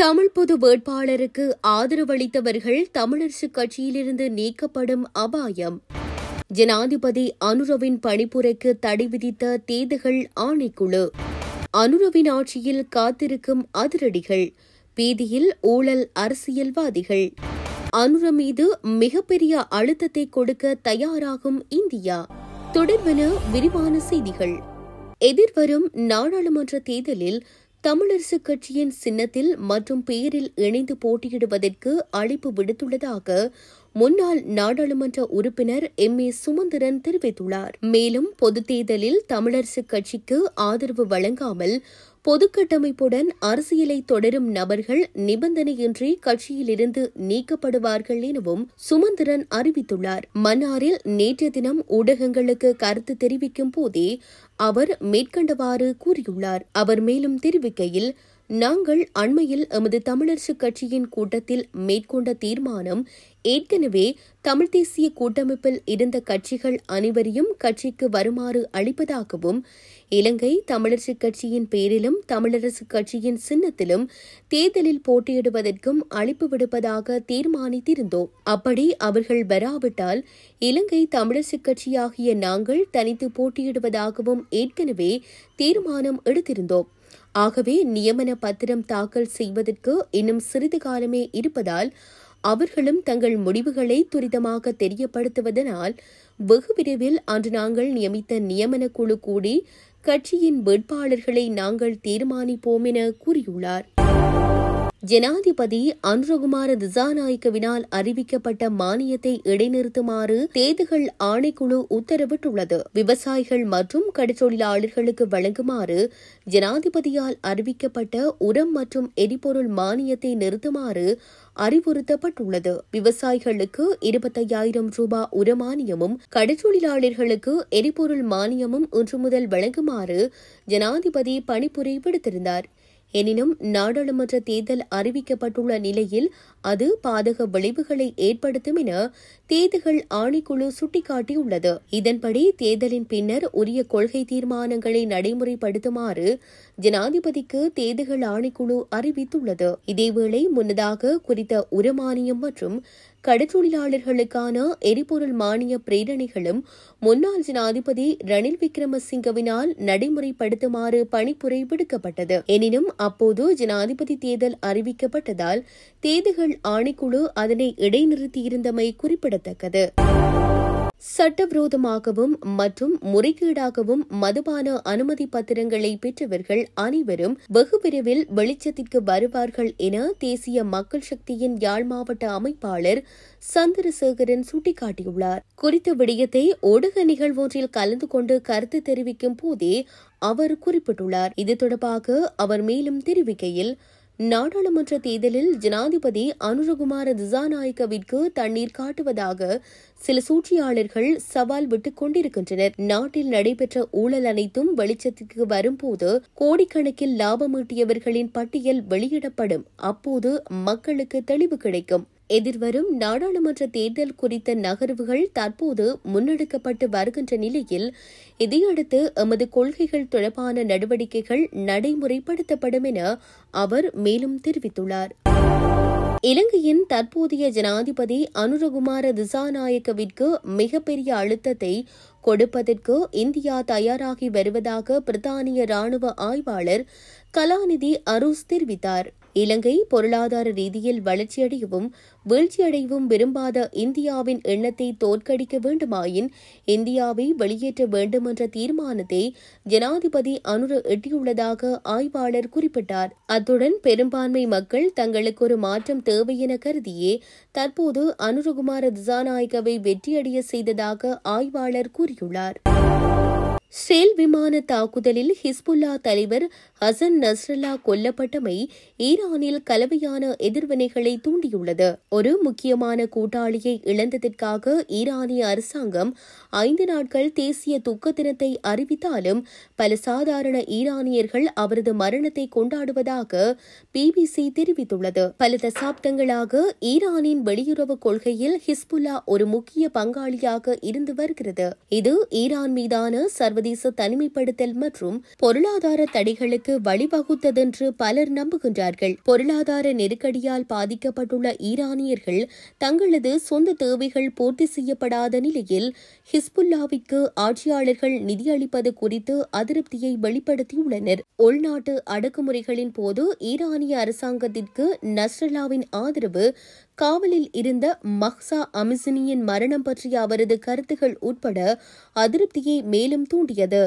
தமிழ் பொது வேட்பாளருக்கு ஆதரவளித்தவர்கள் தமிழரசு கட்சியிலிருந்து நீக்கப்படும் அபாயம் ஜனாதிபதி அனுரவின் பணிப்புரைக்கு தடை விதித்த தேதுகள் ஆணைக்குழு அனுரவின் ஆட்சியில் காத்திருக்கும் அதிரடிகள் பீதியில் ஊழல் அரசியல்வாதிகள் அனுர மீது மிகப்பெரிய அழுத்தத்தை கொடுக்க தயாராகும் இந்தியா தொடர்பென விரிவான செய்திகள் எதிர்வரும் நாடாளுமன்ற தேர்தலில் தமிழரசுக் கட்சியின் சின்னத்தில் மற்றும் பெயரில் இணைந்து போட்டியிடுவதற்கு அழைப்பு விடுத்துள்ளதாக முன்னாள் நாடாளுமன்ற உறுப்பினர் எம் ஏ சுமந்திரன் தெரிவித்துள்ளார் மேலும் பொதுத் தேர்தலில் தமிழரசுக் கட்சிக்கு ஆதரவு வழங்காமல் பொதுக்கட்டமைப்புடன் அரசியலை தொடரும் நபர்கள் நிபந்தனையின்றி கட்சியிலிருந்து நீக்கப்படுவார்கள் எனவும் சுமந்திரன் அறிவித்துள்ளார் மன்னாரில் நேற்றைய தினம் ஊடகங்களுக்கு கருத்து தெரிவிக்கும் போதே அவர் மேற்கண்டவாறு கூறியுள்ளார் அவர் மேலும் தெரிவிக்கையில் நாங்கள் அண்மையில் எமது தமிழரசுக் கட்சியின் கூட்டத்தில் மேற்கொண்ட தீர்மானம் ஏற்கனவே தமிழ் தேசிய கூட்டமைப்பில் இருந்த கட்சிகள் அனைவரையும் கட்சிக்கு வருமாறு அளிப்பதாகவும் இலங்கை தமிழரசுக் கட்சியின் பேரிலும் தமிழரசுக் கட்சியின் சின்னத்திலும் தேர்தலில் போட்டியிடுவதற்கும் அழைப்பு விடுப்பதாக தீர்மானித்திருந்தோம் அப்படி அவர்கள் வராவிட்டால் இலங்கை தமிழரசுக் கட்சியாகிய நாங்கள் தனித்து போட்டியிடுவதாகவும் ஏற்கனவே தீர்மானம் எடுத்திருந்தோம் ஆகவே நியமன பத்திரம் தாக்கல் செய்வதற்கு இன்னும் சிறிது காலமே இருப்பதால் அவர்களும் தங்கள் முடிவுகளை துரிதமாக தெரியப்படுத்துவதனால் வெகு விரைவில் அன்று நாங்கள் நியமித்த நியமன குழு கூடி கட்சியின் வேட்பாளர்களை நாங்கள் தீர்மானிப்போம் என கூறியுள்ளார் ஜனாதிபதி அன்ருகுமார திசாநாயக்கவினால் அறிவிக்கப்பட்ட மானியத்தை இடைநிறுத்துமாறு தேதிகள் ஆணைக்குழு உத்தரவிட்டுள்ளது விவசாயிகள் மற்றும் கடைத்தொழிலாளர்களுக்கு வழங்குமாறு ஜனாதிபதியால் அறிவிக்கப்பட்ட உரம் மற்றும் எரிபொருள் மானியத்தை நிறுத்துமாறு அறிவுறுத்தப்பட்டுள்ளது விவசாயிகளுக்கு இருபத்தையாயிரம் ரூபாய் உரமானியமும் கடைத்தொழிலாளர்களுக்கு எரிபொருள் மானியமும் இன்று முதல் வழங்குமாறு ஜனாதிபதி பணிப்புரை விடுத்திருந்தார் எனினும் நாடாளுமன்ற தேர்தல் அறிவிக்கப்பட்டுள்ள நிலையில் அது பாதக விளைவுகளை ஏற்படுத்தும் என தேர்தல்கள் ஆணைக்குழு சுட்டிக்காட்டியுள்ளது இதன்படி தேர்தலின் பின்னர் உரிய கொள்கை தீர்மானங்களை நடைமுறைப்படுத்துமாறு ஜனாதிபதிக்கு தேர்தல்கள் ஆணைக்குழு அறிவித்துள்ளது இதேவேளை முன்னதாக குறித்த உரமானியம் மற்றும் கடுத்தொழிலாளர்களுக்கான எரிபொருள் மானிய பிரேரணைகளும் முன்னாள் ஜனாதிபதி ரணில் விக்ரமசிங்கவினால் நடைமுறைப்படுத்துமாறு பணிப்புரை விடுக்கப்பட்டது எனினும் அப்போது ஜனாதிபதி தேர்தல் அறிவிக்கப்பட்டதால் தேதிகள் ஆணைக்குழு அதனை இடைநிறுத்தியிருந்தமை குறிப்பிடத்தக்கது சட்டவிரோதமாகவும் மற்றும் முறைகேடாகவும் மதுபான அனுமதி பத்திரங்களை பெற்றவர்கள் அனைவரும் வெகு விரைவில் வெளிச்சத்திற்கு வருவார்கள் என தேசிய மக்கள் சக்தியின் யாழ் மாவட்ட அமைப்பாளர் சந்திரசேகரன் சுட்டிக்காட்டியுள்ளார் குறித்த விடயத்தை ஒடுக நிகழ்வொன்றில் கலந்து கொண்டு கருத்து தெரிவிக்கும் போதே அவர் குறிப்பிட்டுள்ளார் இது தொடர்பாக அவர் மேலும் தெரிவிக்கையில் நாடாளுமன்ற தேர்தலில் ஜனாதிபதி அனுரகுமார திசாநாயக்கவிற்கு தண்ணீர் காட்டுவதாக சில சூழ்ச்சியாளர்கள் சவால் விட்டுக் கொண்டிருக்கின்றனர் நாட்டில் நடைபெற்ற ஊழல் அனைத்தும் வெளிச்சத்திற்கு வரும்போது கோடிக்கணக்கில் லாபம் ஈட்டியவர்களின் பட்டியல் வெளியிடப்படும் அப்போது மக்களுக்கு தெளிவு கிடைக்கும் எதிர்வரும் நாடாளுமன்ற தேர்தல் குறித்த நகர்வுகள் தற்போது முன்னெடுக்கப்பட்டு வருகின்ற நிலையில் இதையடுத்து எமது கொள்கைகள் தொடர்பான நடவடிக்கைகள் நடைமுறைப்படுத்தப்படும் என அவர் மேலும் தெரிவித்துள்ளார் இலங்கையின் தற்போதைய ஜனாதிபதி அனுரகுமார திசாநாயக்கவிற்கு மிகப்பெரிய அழுத்தத்தை கொடுப்பதற்கு இந்தியா தயாராகி வருவதாக பிரித்தானிய ராணுவ ஆய்வாளர் கலாநிதி அருஸ் தெரிவித்தார் இலங்கை பொருளாதார ரீதியில் வளர்ச்சியடையவும் வீழ்ச்சியடையவும் விரும்பாத இந்தியாவின் எண்ணத்தை தோற்கடிக்க வேண்டுமாயின் இந்தியாவை வெளியேற்ற வேண்டும் என்ற தீர்மானத்தை ஜனாதிபதி அனுர எட்டியுள்ளதாக ஆய்வாளர் குறிப்பிட்டார் அத்துடன் பெரும்பான்மை மக்கள் தங்களுக்கு ஒரு மாற்றம் தேவை என கருதியே தற்போது அனுரகுமார திசாநாயகவை வெற்றியடைய செய்ததாக ஆய்வாளர் கூறியுள்ளார் ஷெல் விமான தாக்குதலில் ஹிஸ்புல்லா தலைவர் ஹசன் நஸ்ரல்லா கொல்லப்பட்டமை ஈரானில் கலவையான எதிர்வினைகளை தூண்டியுள்ளது ஒரு முக்கியமான கூட்டாளியை இழந்ததற்காக ஈரானிய அரசாங்கம் ஐந்து நாட்கள் தேசிய துக்க தினத்தை அறிவித்தாலும் பல சாதாரண ஈரானியர்கள் அவரது மரணத்தை கொண்டாடுவதாக பிபிசி தெரிவித்துள்ளது பல தசாப்தங்களாக ஈரானின் வெளியுறவு கொள்கையில் ஹிஸ்புல்லா ஒரு முக்கிய பங்காளியாக இருந்து வருகிறது இது ஈரான் மீதான சர்வதேச தனிமைப்படுத்தல் மற்றும் பொருளாதார தடைகளுக்கு வளர்ச்சிக்கு வழிவகுத்ததென்று பலர் நம்புகின்றார்கள் பொருளாதார நெருக்கடியால் பாதிக்கப்பட்டுள்ள ஈரானியர்கள் தங்களது சொந்த தேவைகள் பூர்த்தி செய்யப்படாத நிலையில் ஹிஸ்புல்லாவிற்கு ஆட்சியாளர்கள் நிதியளிப்பது குறித்து அதிருப்தியை வெளிப்படுத்தியுள்ளனர் உள்நாட்டு அடக்குமுறைகளின் போது ஈரானிய அரசாங்கத்திற்கு நஸ்ரல்லாவின் ஆதரவு காவலில் இருந்த மஹ்சா அமிசினியின் மரணம் பற்றிய அவரது கருத்துகள் உட்பட அதிருப்தியை மேலும் தூண்டியது